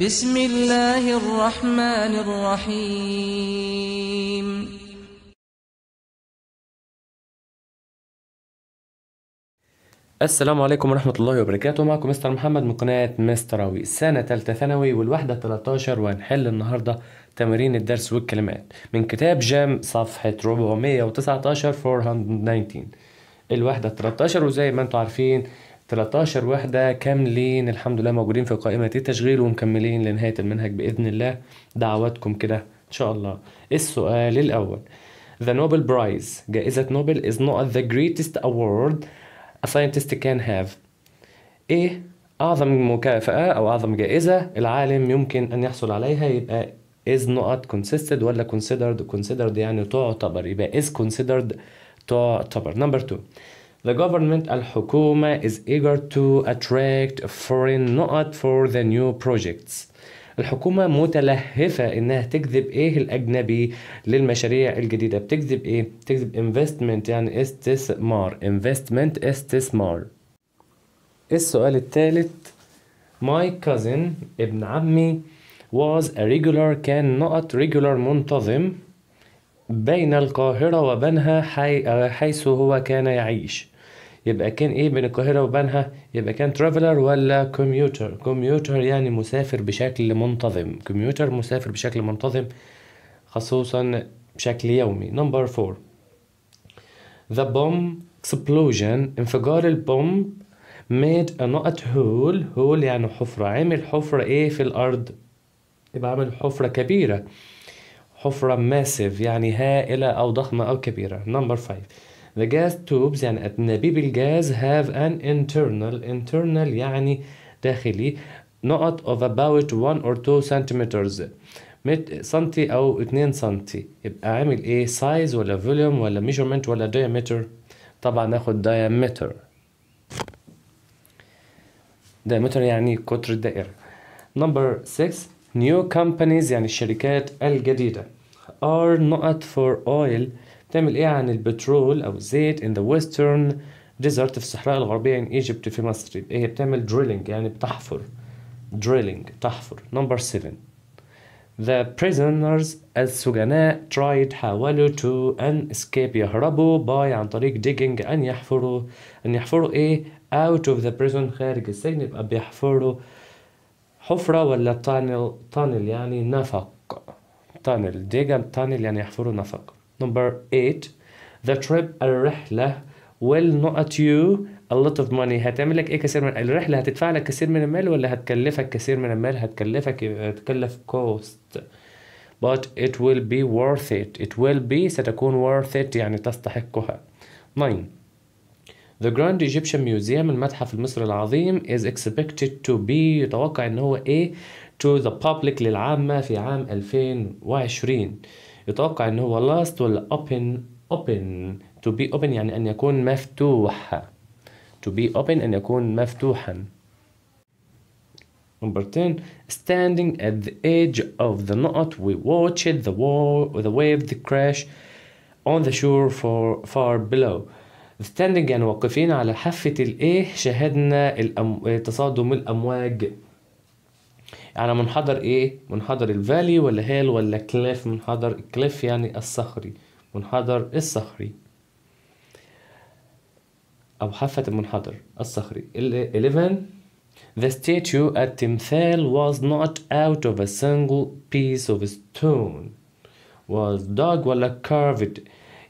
بسم الله الرحمن الرحيم السلام عليكم ورحمة الله وبركاته معكم مستر محمد من قناة مستر أوي سنة تالتة ثانوي والوحدة 13 وهنحل النهاردة تمارين الدرس والكلمات من كتاب جام صفحة 419 419 الوحدة 13 وزي ما انتم عارفين 13 وحدة كاملين الحمد لله موجودين في قائمة التشغيل ومكملين لنهاية المنهج بإذن الله دعواتكم كده إن شاء الله السؤال الأول The Nobel Prize جائزة نوبل is not the greatest award a scientist can have إيه أعظم مكافأة أو أعظم جائزة العالم يمكن أن يحصل عليها يبقى is not consisted ولا considered considered يعني تعتبر يبقى is considered تعتبر number 2 The government الحكومة is eager to attract foreign not for the new projects. الحكومة متلهفة إنها تجذب إيه الأجنبي للمشاريع الجديدة بتجذب إيه؟ بتجذب investment يعني استثمار investment استثمار السؤال الثالث My cousin ابن عمي was a regular كان not regular منتظم بين القاهرة وبنها حي... حيث هو كان يعيش يبقى كان ايه بين القاهرة وبنها يبقى كان ترافلر ولا كوميوتر كوميوتر يعني مسافر بشكل منتظم كوميوتر مسافر بشكل منتظم خصوصا بشكل يومي نمبر فور The bomb explosion انفجار البوم made a not hole hole يعني حفرة عمل حفرة ايه في الأرض يبقى عمل حفرة كبيرة حفرة ماسيف يعني هائلة أو ضخمة أو كبيرة نمبر 5 The gas tubes يعني أنابيب الغاز have an internal internal يعني داخلي نقط of about 1 or 2 centimeters مت سنتي أو 2 سنتي يبقى عامل إيه size ولا volume ولا measurement ولا diameter طبعا ناخد diameter diameter يعني قطر الدائرة number 6 New companies يعني الشركات الجديدة are not for oil تعمل إيه عن البترول أو الزيت in the western desert في الصحراء الغربية in Egypt في مصر ايه بتعمل drilling يعني بتحفر drilling تحفر number 7 The prisoners السجناء tried حاولوا to an escape يهربوا by عن طريق digging أن يحفروا أن يحفروا إيه out of the prison خارج السجن يبقى بيحفروا حفرة ولا تانل تانل يعني نفق تانل ديجا تانل يعني يحفروا نفق number 8 the trip الرحلة will not you a lot of money هتعمل لك ايه كثير من الرحلة هتدفع لك كثير من المال ولا هتكلفك كثير من المال هتكلفك هتكلف cost but it will be worth it it will be ستكون worth it يعني تستحقها 9 The Grand Egyptian Museum المتحف المصري العظيم is expected to be يتوقع ان هو ايه to the public للعامة في عام 2020 يتوقع ان هو last will open open to be open يعني ان يكون مفتوح to be open ان يكون مفتوحا Number 10 standing at the edge of the knot we watched the wall, the wave the crash on the shore for far below ستاندنج يعني واقفين على حافة الايه شاهدنا الأم... تصادم الأمواج على يعني منحدر ايه منحدر الفالي ولا هيل ولا كليف منحدر كليف يعني الصخري منحدر الصخري أو حافة المنحدر الصخري 11 The statue التمثال was not out of a single piece of stone was dug ولا carved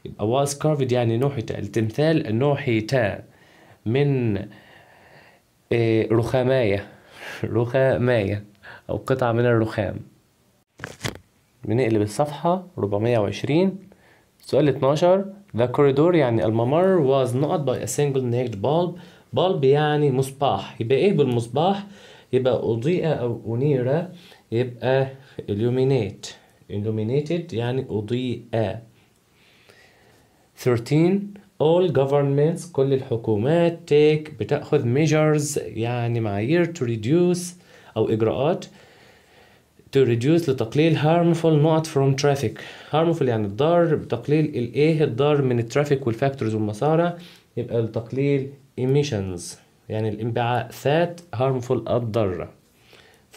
يبقى واز كارفد يعني نوحي التمثال نوحيت من آه، رخاماية رخاماية أو قطعة من الرخام بنقلب الصفحة 420 سؤال 12 The corridor يعني الممر was not by a single naked bulb bulb يعني مصباح يبقى إيه بالمصباح يبقى أضيء أو أنير يبقى illuminate illuminated يعني أضيء 13 all governments كل الحكومات take بتاخذ measures يعني معايير to reduce او اجراءات to reduce لتقليل harmful not from traffic harmful يعني الضار بتقليل الايه الضار من الترافيك والفاكتورز والمسارة يبقى لتقليل emissions يعني الانبعاثات harmful الضارة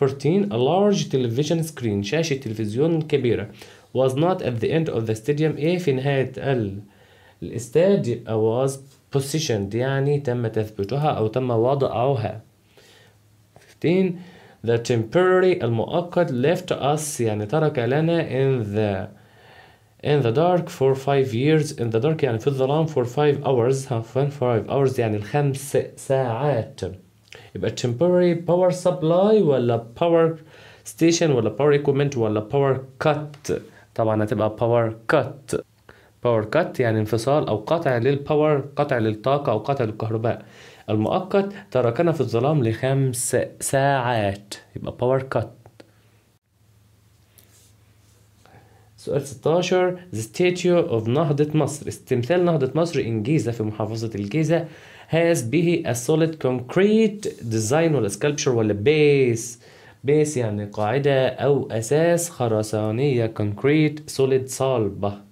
14 a large television screen شاشة تلفزيون كبيرة was not at the end of the stadium ايه في نهاية ال الاستاد was positioned يعني تم تثبيتها أو تم وضعها 15 the temporary المؤقت left us يعني ترك لنا in the in the dark for five years in the dark يعني في الظلام for five hours for five hours يعني الخمس ساعات يبقى temporary power supply ولا power station ولا power equipment ولا power cut طبعا هتبقى power cut باور كات يعني انفصال أو قطع للباور قطع للطاقة أو قطع للكهرباء المؤقت تركنا في الظلام لخمس ساعات يبقى باور كات سؤال 16 The statue of نهضة مصر استمثال نهضة مصر إنجيزة في محافظة الجيزة has به a solid concrete design ولا sculpture ولا base base يعني قاعدة أو أساس خرسانية concrete solid صلبة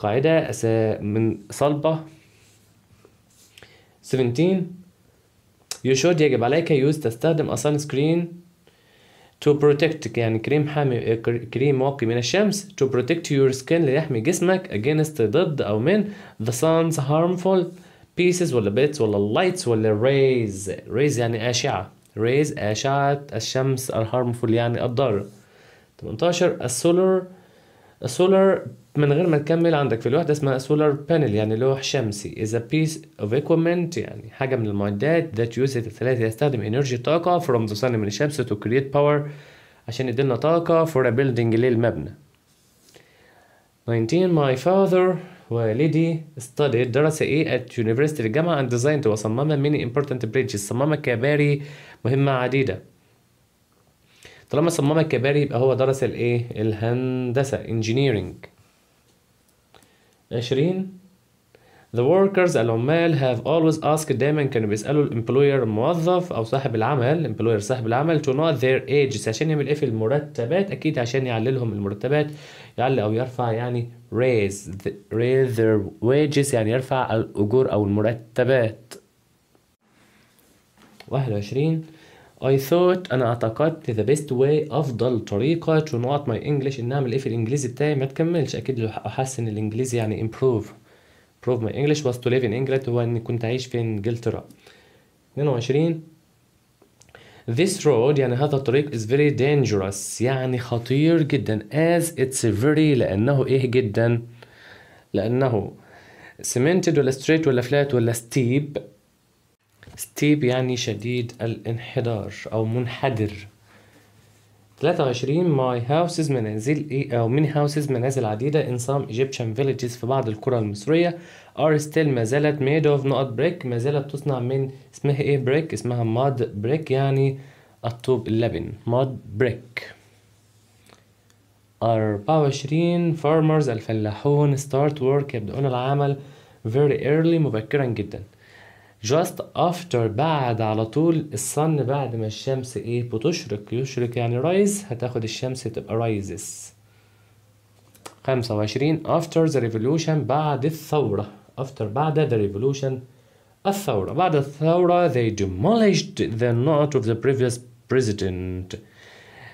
قاعدة من صلبة 17 You should يجب عليك use تستخدم a sunscreen to protect يعني كريم حامي كريم واقي من الشمس to protect your skin ليحمي جسمك against ضد أو من the sun's harmful pieces ولا bits ولا lights ولا rays rays يعني أشعة rays أشعة الشمس الهارمفول يعني الضار 18 solar السولار من غير ما تكمل عندك في الوحده اسمها سولار بانل يعني لوح شمسي is a piece of equipment يعني حاجه من المعدات that uses الثلاثه يستخدم انرجي طاقه from the sun من الشمس to create power عشان يدينا طاقه for a building للمبنى 19 my father والدي studied درس ايه at university الجامعة and designed وصمم many important bridges صمم كباري مهمة عديدة طالما صمم الكباري يبقى هو درس الايه الهندسه engineering 20 The workers العمال have always asked دايما كانوا بيسألوا الامبلوير الموظف أو صاحب العمل الامبلوير صاحب العمل to know their ages عشان يعمل إيه في المرتبات أكيد عشان يعلي لهم المرتبات يعلي أو يرفع يعني raise the, raise their wages يعني يرفع الأجور أو المرتبات 21 I thought أنا اعتقدت the best way أفضل طريقة to not my English إن أعمل إيه في الإنجليزي بتاعي ما تكملش أكيد أحسن الإنجليزي يعني improve improve my English was to live in England هو إني كنت أعيش في إنجلترا 22 This road يعني هذا الطريق is very dangerous يعني خطير جدا as it's very لأنه إيه جدا لأنه cemented ولا straight ولا flat ولا steep ستيب يعني شديد الانحدار أو منحدر 23 ماي هاوسز منازل ايه او ميني هاوسز منازل عديده ان سام ايجيبشن فيليجز في بعض القرى المصريه ار ستيل ما زالت ميد اوف نقط بريك ما زالت تصنع من اسمها ايه بريك اسمها ماد بريك يعني الطوب اللبن ماد بريك 24 فارمرز الفلاحون ستارت ورك يبدأون العمل very early مبكرا جدا جاست افتر بعد على طول الصن بعد ما الشمس ايه بتشرق يشرق يعني رايز هتاخد الشمس تبقى رايزز 25 after the revolution بعد الثورة after بعد the revolution الثورة بعد الثورة they demolished the not of the previous president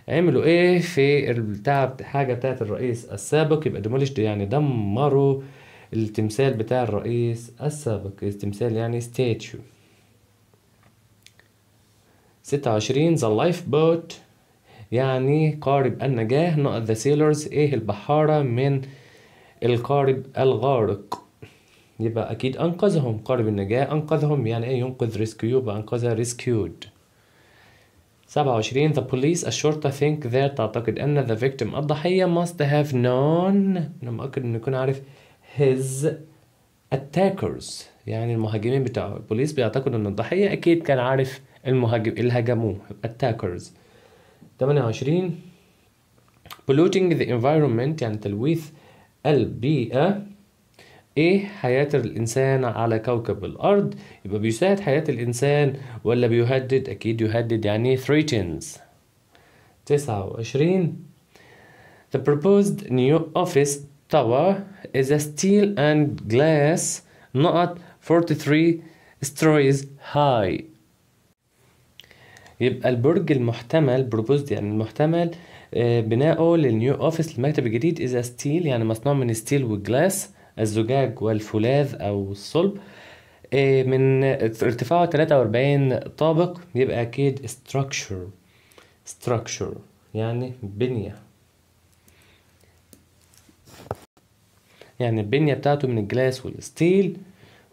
عملوا ايه في بتاع حاجة بتاعت الرئيس السابق يبقى demolished يعني دمروا التمثال بتاع الرئيس السابق التمثال يعني statue ستة وعشرين the lifeboat يعني قارب النجاة not the sailors ايه البحارة من القارب الغارق يبقى أكيد أنقذهم قارب النجاة أنقذهم يعني إيه ينقذ rescue بأنقذها rescued سبعة وعشرين the police الشرطة think that تعتقد أن the victim الضحية must have known أنا مؤكد إنه يكون عارف his attackers يعني المهاجمين بتاعه البوليس بيعتقدوا ان الضحيه اكيد كان عارف المهاجم اللي هاجموه attackers 28 polluting the environment يعني تلويث البيئة ايه حياة الانسان على كوكب الارض يبقى بيساعد حياة الانسان ولا بيهدد اكيد يهدد يعني threatens 29 the proposed new office tower is a steel and glass نقط 43 stories high يبقى البرج المحتمل بروبوزد يعني المحتمل آه، بناؤه للنيو اوفيس المكتب الجديد اذا ستيل يعني مصنوع من ستيل وجلاس الزجاج والفولاذ او الصلب آه، من ارتفاعه 43 طابق يبقى اكيد structure structure يعني بنيه يعني البنية بتاعته من الجلاس والستيل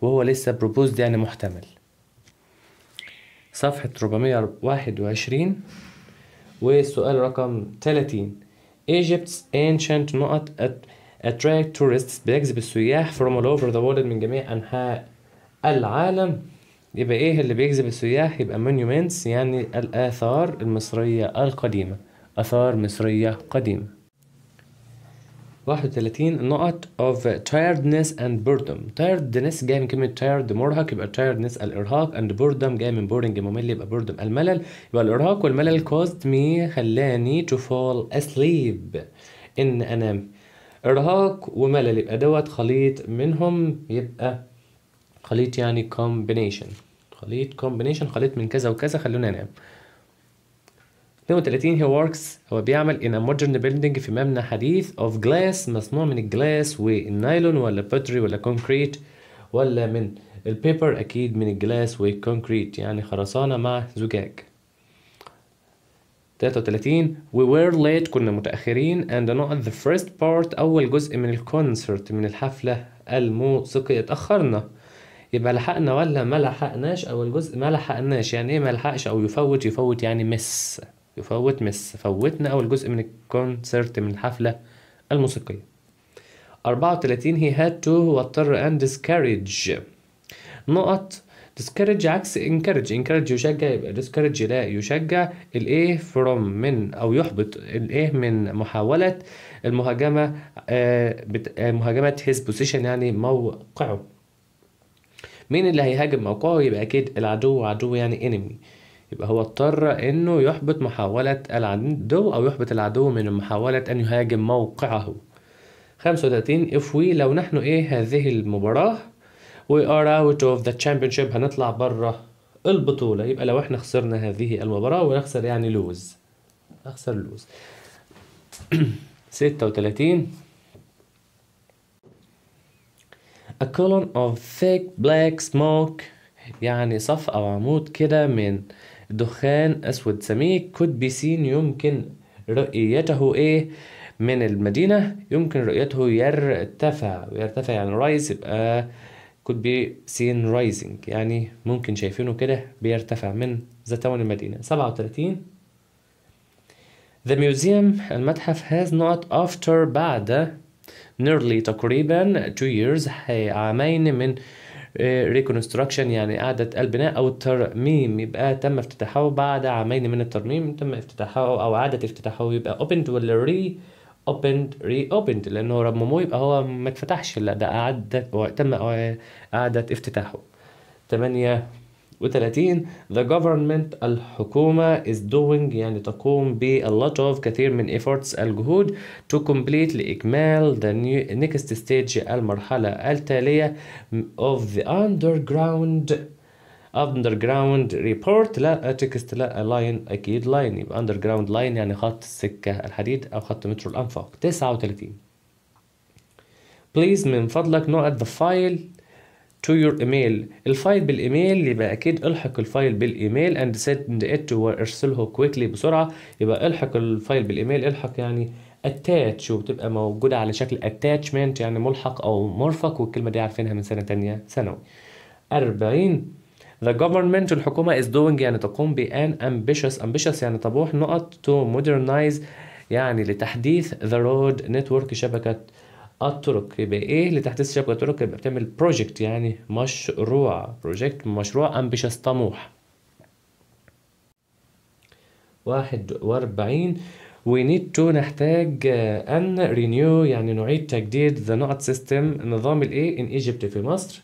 وهو لسه بروبوزد يعني محتمل صفحة 421 والسؤال رقم 30 Egypt's ancient نقط attract tourists بيجذب السياح from all over the world من جميع أنحاء العالم يبقى إيه اللي بيجذب السياح يبقى monuments يعني الآثار المصرية القديمة آثار مصرية قديمة 31 نقط of tiredness and boredom tiredness جاي من كلمة tired مرهق يبقى tiredness الإرهاق and boredom جاي من boring ممل يبقى boredom الملل يبقى الإرهاق والملل caused me خلاني to fall asleep إن أنام إرهاق وملل يبقى دوت خليط منهم يبقى خليط يعني combination خليط combination خليط من كذا وكذا خلوني أنام 32 هي وركس هو بيعمل in a modern building في مبنى حديث of glass مصنوع من الجلاس والنايلون ولا بوتري ولا كونكريت ولا من البيبر أكيد من الجلاس والكونكريت يعني خرسانة مع زجاج 33 we were late كنا متأخرين and not the first part أول جزء من الكونسرت من الحفلة الموسيقية اتأخرنا يبقى لحقنا ولا ما لحقناش أول جزء ما لحقناش يعني إيه ما لحقش أو يفوت يفوت يعني مس يفوت مس فوتنا أول جزء من الكونسرت من الحفلة الموسيقية 34 he had to تو واضطر and discourage نقط discourage عكس encourage encourage يشجع يبقى discourage لا يشجع الايه from من او يحبط الايه من محاولة المهاجمة آه، آه، مهاجمة his position يعني موقعه مين اللي هيهاجم موقعه يبقى اكيد العدو عدو يعني enemy يبقى هو اضطر انه يحبط محاولة العدو او يحبط العدو من محاولة ان يهاجم موقعه 35 if we لو نحن ايه هذه المباراة we are out of the championship هنطلع بره البطولة يبقى لو احنا خسرنا هذه المباراة ونخسر يعني لوز اخسر لوز 36 A column of thick black smoke يعني صف أو عمود كده من دخان أسود سميك could be seen يمكن رؤيته إيه من المدينة يمكن رؤيته يرتفع يرتفع يعني رايز يبقى could be seen rising يعني ممكن شايفينه كده بيرتفع من the town المدينة 37 The museum المتحف has not after بعد nearly تقريبا two years عامين من ريكونستراكشن إيه، يعني إعادة البناء أو الترميم يبقى تم افتتاحه بعد عامين من الترميم تم افتتاحه أو إعادة افتتاحه يبقى opened ولا re opened re opened لأنه رمموه يبقى هو ما اتفتحش لا ده إعادة تم إعادة افتتاحه 8 و30 the government الحكومة is doing يعني تقوم ب a lot of كثير من efforts الجهود to complete لإكمال the new next stage المرحلة التالية of the underground underground report لا تكست لا لاين اكيد لاين يبقى underground لاين يعني خط السكه الحديد او خط مترو الانفاق 39 بليز من فضلك نقط the file to your email الفايل بالايميل يبقى اكيد الحق الفايل بالايميل and send it to وارسله quickly بسرعه يبقى الحق الفايل بالايميل الحق يعني attach وبتبقى موجوده على شكل attachment يعني ملحق او مرفق والكلمه دي عارفينها من سنه ثانيه ثانوي 40 The government الحكومة is doing يعني تقوم بأن ambitious ambitious يعني طموح نقط to modernize يعني لتحديث the road network شبكة الطرق يبقى ايه لتحديث شبكه الطرق يبقى بتعمل بروجكت يعني مشروع بروجكت مشروع امبيشس طموح واحد واربعين we need to نحتاج أن رينيو يعني نعيد تجديد ذا نوت سيستم نظام الإيه ان ايجيبت في مصر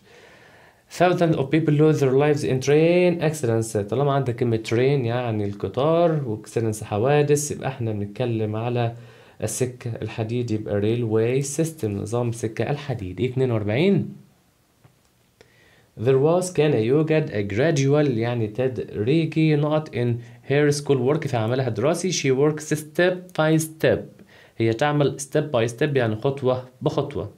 thousands of people lose their lives in train accidents طالما عندك كلمة train يعني القطار و حوادث يبقى احنا بنتكلم على السكة الحديد يبقى railway system نظام السكة الحديد 42 There was كان يوجد a gradual يعني تدريجي not in her school work في عملها الدراسي she works step by step هي تعمل step by step يعني خطوة بخطوة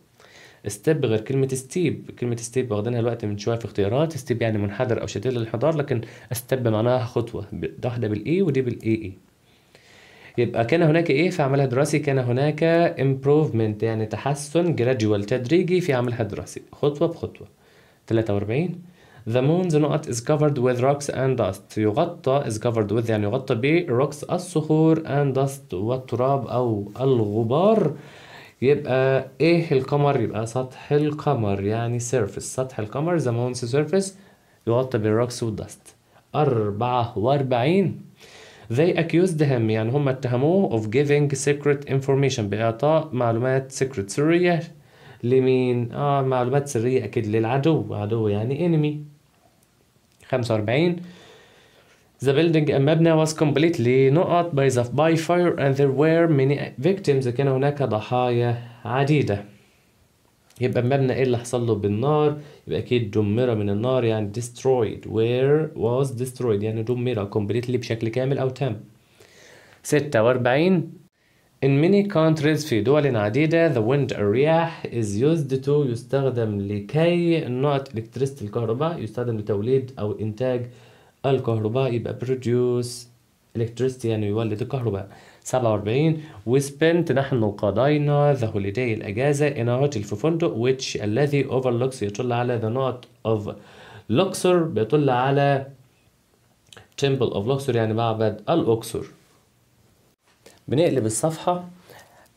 step غير كلمة ستيب كلمة ستيب واخدينها الوقت من شوية في اختيارات ستيب يعني منحدر أو شديد الانحدار لكن step معناها خطوة واحدة بالإي ودي بالإي إي يبقى كان هناك ايه في عملها دراسي كان هناك امبروفمنت يعني تحسن جراديوال تدريجي في عملها الدراسي خطوه بخطوه 43 The moon's نقط is covered with rocks and dust يغطى is covered with يعني يغطى ب rocks الصخور and dust والتراب أو الغبار يبقى إيه القمر يبقى سطح القمر يعني surface سطح القمر the moon's surface يغطى بالروكس والdust أربعة وأربعين they accused him يعني هم اتهموه of giving secret information بإعطاء معلومات secret سرية لمين؟ آه معلومات سرية أكيد للعدو عدو يعني enemy 45 The building المبنى was completely نقط by, by fire and there were many victims كان هناك ضحايا عديدة يبقى المبنى ايه اللي حصل له بالنار يبقى اكيد دمر من النار يعني destroyed where was destroyed يعني دمر completely بشكل كامل او تام 46 In many countries في دول عديدة the wind الرياح is used to يستخدم لكي not electricity الكهرباء يستخدم لتوليد أو إنتاج الكهرباء يبقى produce electricity يعني يولد الكهرباء 47 وسبنت نحن قضينا ذا holiday الأجازة in a hotel في فندق which الذي overlooks يطل على the north of Luxor بيطل على temple of Luxor يعني معبد الأقصر بنقلب الصفحة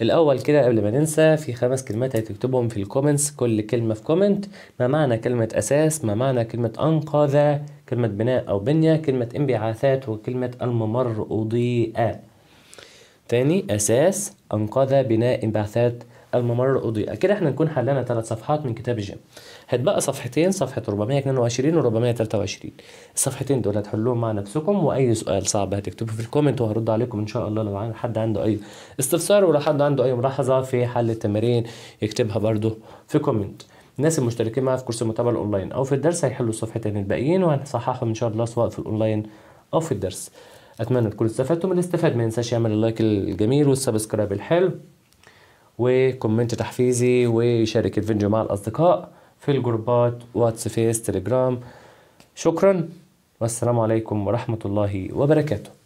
الأول كده قبل ما ننسى في خمس كلمات هتكتبهم في الكومنتس كل كلمة في كومنت ما معنى كلمة أساس ما معنى كلمة أنقذ كلمة بناء أو بنية كلمة انبعاثات وكلمة الممر أضيئة تاني أساس أنقذ بناء انبعاثات الممر أضيء كده احنا نكون حلنا ثلاث صفحات من كتاب الجيم هتبقى صفحتين صفحة 422 و 423 الصفحتين دول هتحلوهم مع نفسكم وأي سؤال صعب هتكتبوه في الكومنت وهرد عليكم إن شاء الله لو حد عنده أي استفسار ولو حد عنده أي ملاحظة في حل التمارين يكتبها برده في كومنت الناس المشتركين معايا في كورس المتابعة الأونلاين أو في الدرس هيحلوا الصفحتين الباقيين وهنصححهم إن شاء الله سواء في الأونلاين أو في الدرس اتمنى تكونوا استفدتوا من اللي استفاد ما ينساش يعمل اللايك الجميل والسبسكرايب الحلو وكومنت تحفيزي ويشارك الفيديو مع الاصدقاء في الجروبات واتس فيس تليجرام شكرا والسلام عليكم ورحمه الله وبركاته